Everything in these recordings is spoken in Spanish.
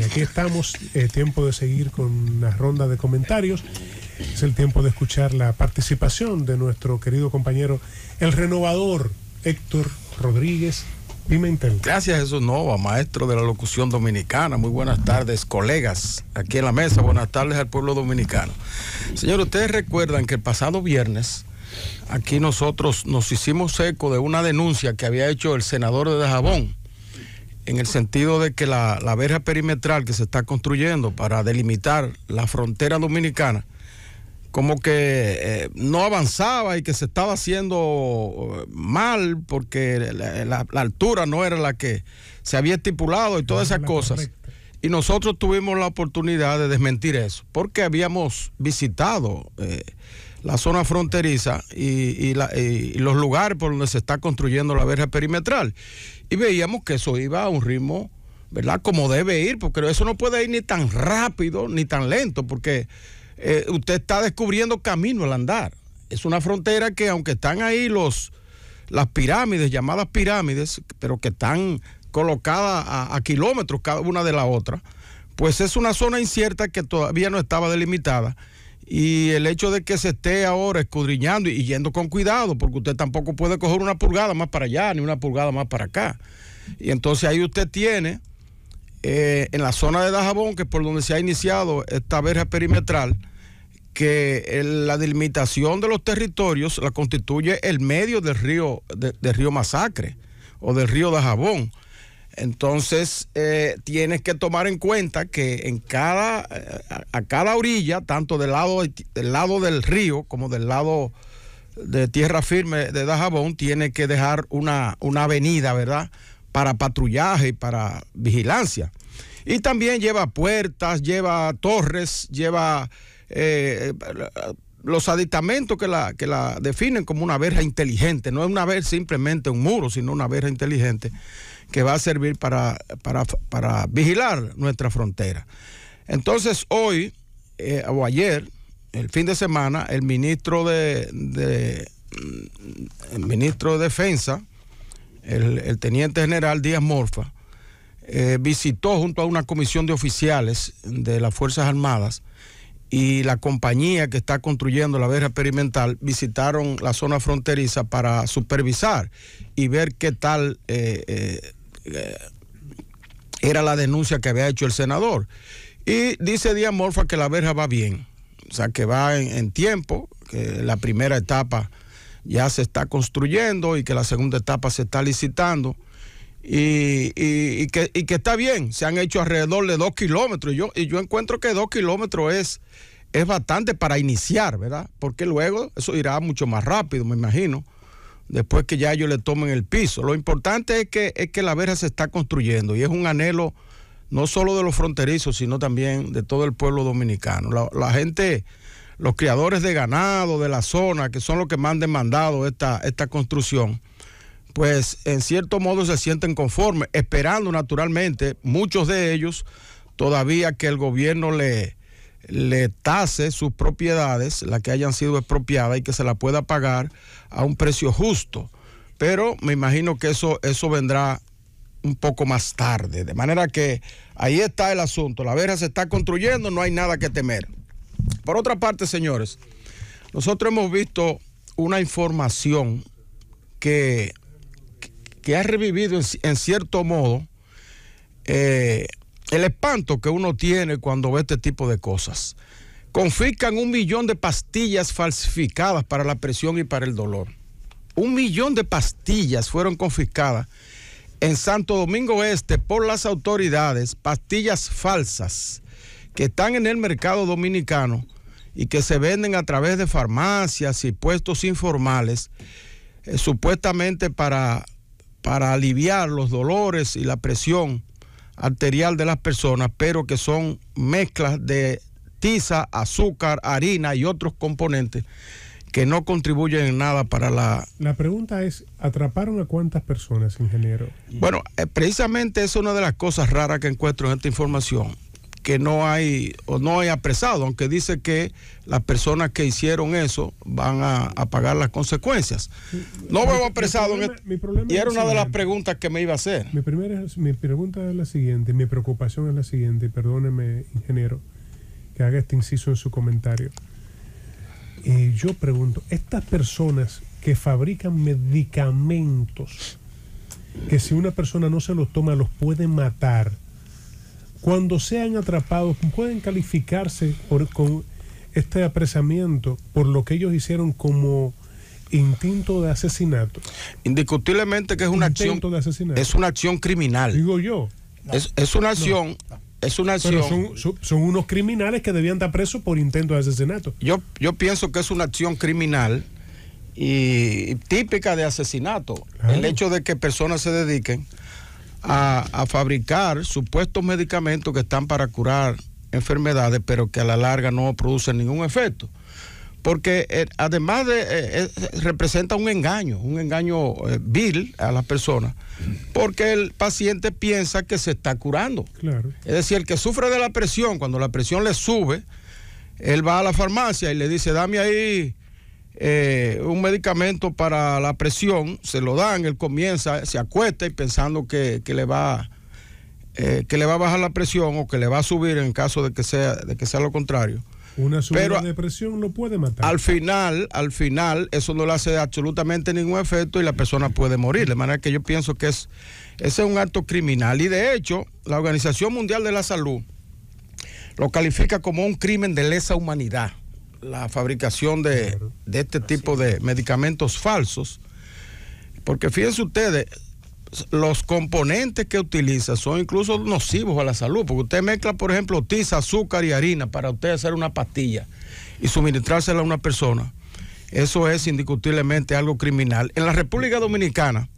aquí estamos, eh, tiempo de seguir con la ronda de comentarios. Es el tiempo de escuchar la participación de nuestro querido compañero, el renovador Héctor Rodríguez Pimentel. Gracias, Jesús Nova, maestro de la locución dominicana. Muy buenas tardes, colegas, aquí en la mesa. Buenas tardes al pueblo dominicano. Señor, ustedes recuerdan que el pasado viernes aquí nosotros nos hicimos eco de una denuncia que había hecho el senador de Dajabón en el sentido de que la, verja perimetral que se está construyendo para delimitar la frontera dominicana, como que eh, no avanzaba y que se estaba haciendo eh, mal porque la, altura no era la que se había estipulado y todas esas cosas. Y nosotros tuvimos la oportunidad de desmentir eso, porque habíamos visitado eh, la zona fronteriza y, los lugares por donde se está construyendo la verja perimetral. Y veíamos que eso iba a un ritmo, ¿verdad? Como debe ir, porque eso no puede ir ni tan rápido ni tan lento, porque eh, usted está descubriendo camino al andar. Es una frontera que aunque están ahí los, las pirámides, llamadas pirámides, pero que están colocada a, kilómetros cada una de la otra, pues es una zona incierta que todavía no estaba delimitada. Y el hecho de que se esté ahora escudriñando y yendo con cuidado, porque usted tampoco puede coger una pulgada más para allá, ni una pulgada más para acá. Y entonces ahí usted tiene, eh, en la zona de Dajabón, que es por donde se ha iniciado esta verja perimetral, que la delimitación de los territorios la constituye el medio del río, del río Masacre o del río Dajabón. Entonces, eh, tienes que tomar en cuenta que en eh, a, cada orilla, tanto del lado, del lado del río como del lado de tierra firme de Dajabón, tiene que dejar una, avenida, ¿verdad? Para patrullaje y para vigilancia. Y también lleva puertas, lleva torres, lleva eh, los aditamentos que la, que la definen como una verja inteligente. No es una verja simplemente un muro, sino una verja inteligente que va a servir para, para, para vigilar nuestra frontera. Entonces hoy eh, o ayer, el fin de semana, el ministro de, mm, el ministro de Defensa, el, teniente general Díaz Morfa, eh, visitó junto a una comisión de oficiales de las Fuerzas Armadas y la compañía que está construyendo la verja experimental visitaron la zona fronteriza para supervisar y ver qué tal eh, eh eh, era la denuncia que había hecho el senador. Y dice Díaz Morfa que la verja va bien, o sea, que va en, tiempo, que la primera etapa ya se está construyendo y que la segunda etapa se está licitando. Y, que, está bien, se han hecho alrededor de dos kilómetros. Y yo, y yo encuentro que dos kilómetros es, es bastante para iniciar, ¿verdad? Porque luego eso irá mucho más rápido, me imagino después que ya ellos le tomen el piso. Lo importante es que, es que la verja se está construyendo y es un anhelo no solo de los fronterizos, sino también de todo el pueblo dominicano. La, gente, los criadores de ganado de la zona, que son los que más han demandado esta, esta construcción, pues en cierto modo se sienten conformes, esperando naturalmente, muchos de ellos, todavía que el gobierno le, le tase sus propiedades, las que hayan sido expropiadas, y que se la pueda pagar a un precio justo. Pero me imagino que eso, eso vendrá un poco más tarde. De manera que ahí está el asunto. La verja se está construyendo, no hay nada que temer. Por otra parte, señores, nosotros hemos visto una información que, que ha revivido en, cierto modo eh, el espanto que uno tiene cuando ve este tipo de cosas. Confiscan un millón de pastillas falsificadas para la presión y para el dolor. Un millón de pastillas fueron confiscadas en Santo Domingo Este por las autoridades, pastillas falsas que están en el mercado dominicano y que se venden a través de farmacias y puestos informales, eh, supuestamente para, para aliviar los dolores y la presión arterial de las personas, pero que son mezclas de tiza, azúcar, harina y otros componentes que no contribuyen en nada para la... La pregunta es, ¿atraparon a cuántas personas, ingeniero? Bueno, eh, precisamente es una de las cosas raras que encuentro en esta información que no hay o no hay apresado, aunque dice que las personas que hicieron eso van a, pagar las consecuencias. No veo apresado. en este- y era una de las preguntas que me iba a hacer. Mi, primera, mi pregunta es la siguiente, mi preocupación es la siguiente, perdóneme, ingeniero, que haga este inciso en su comentario. y eh, yo pregunto, estas personas que fabrican medicamentos, que si una persona no se los toma los puede matar, cuando sean atrapados, pueden calificarse por, con este apresamiento por lo que ellos hicieron como intento de asesinato. Indiscutiblemente que es una acción es una acción criminal. Digo yo. es, una acción es una acción. son, unos criminales que debían estar presos por intento de asesinato. Yo yo pienso que es una acción criminal y, típica de asesinato. El hecho de que personas se dediquen a, fabricar supuestos medicamentos que están para curar enfermedades, pero que a la larga no producen ningún efecto porque eh, además eh, eh, representa un engaño, un engaño vil a la persona, porque el paciente piensa que se está curando. Es decir, el que sufre de la presión, cuando la presión le sube, él va a la farmacia y le dice, dame ahí eh, un medicamento para la presión, se lo dan, él comienza, se acuesta y pensando que, le va eh, que le va a bajar la presión o que le va a subir en caso de que sea, de que sea lo contrario. Una subida de presión no puede matar. Al final, al final, eso no le hace absolutamente ningún efecto y la persona puede morir. De manera que yo pienso que es, ese es un acto criminal. Y de hecho, la Organización Mundial de la Salud lo califica como un crimen de lesa humanidad la fabricación de, este tipo de medicamentos falsos, porque fíjense ustedes, los componentes que utiliza son incluso nocivos a la salud, porque usted mezcla, por ejemplo, tiza, azúcar y harina para usted hacer una pastilla y suministrársela a una persona. Eso es indiscutiblemente algo criminal. En la República Dominicana,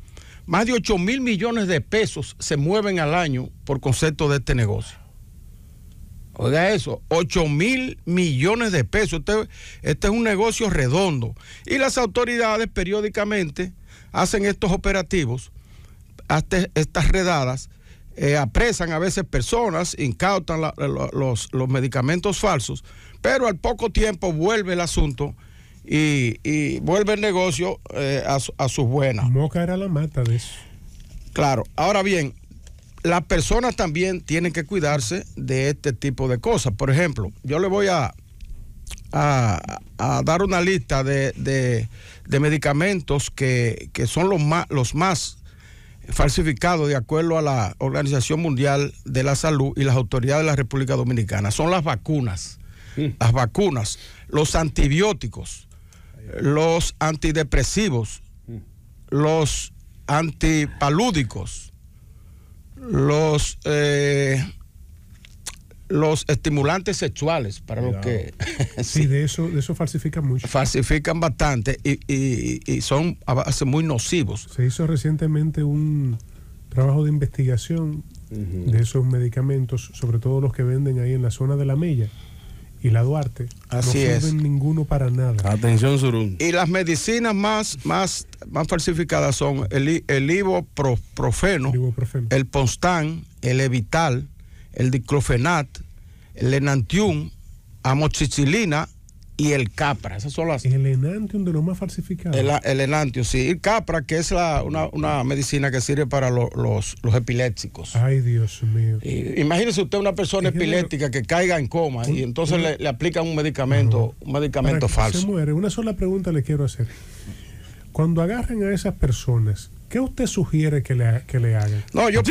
más de 8 mil millones de pesos se mueven al año por concepto de este negocio. Oiga eso, 8 mil millones de pesos. Este, este, es un negocio redondo. Y las autoridades periódicamente hacen estos operativos, estas redadas, eh, apresan a veces personas, incautan los, medicamentos falsos, pero al poco tiempo vuelve el asunto y, vuelve el negocio eh, a, sus buenas. Moca era la mata de eso. Claro, ahora bien, las personas también tienen que cuidarse de este tipo de cosas. Por ejemplo, yo le voy a, a, dar una lista de, medicamentos que, son los más, los más falsificados de acuerdo a la Organización Mundial de la Salud y las autoridades de la República Dominicana. Son las vacunas, las vacunas, los antibióticos, los antidepresivos, los antipalúdicos los eh, los estimulantes sexuales para lo que sí. de eso eso falsifican mucho falsifican bastante y, son muy nocivos se hizo recientemente un trabajo de investigación de esos medicamentos sobre todo los que venden ahí en la zona de la mella y la Duarte. Así no sirven es. ninguno para nada. Atención, Surun. Y las medicinas más, más, más falsificadas son el, el ibuprofeno, el, Ponstan, el Evital, el Diclofenat, el Enantium, amoxicilina, y el capra. Esas son las. El enantium de los más falsificados. El, sí. El capra, que es una, medicina que sirve para los, los epilépticos. Ay, Dios mío. imagínese usted una persona epiléptica que caiga en coma y entonces le, le, aplican un medicamento, un medicamento falso. Una sola pregunta le quiero hacer. Cuando agarren a esas personas, ¿qué usted sugiere que le, le hagan? No, yo.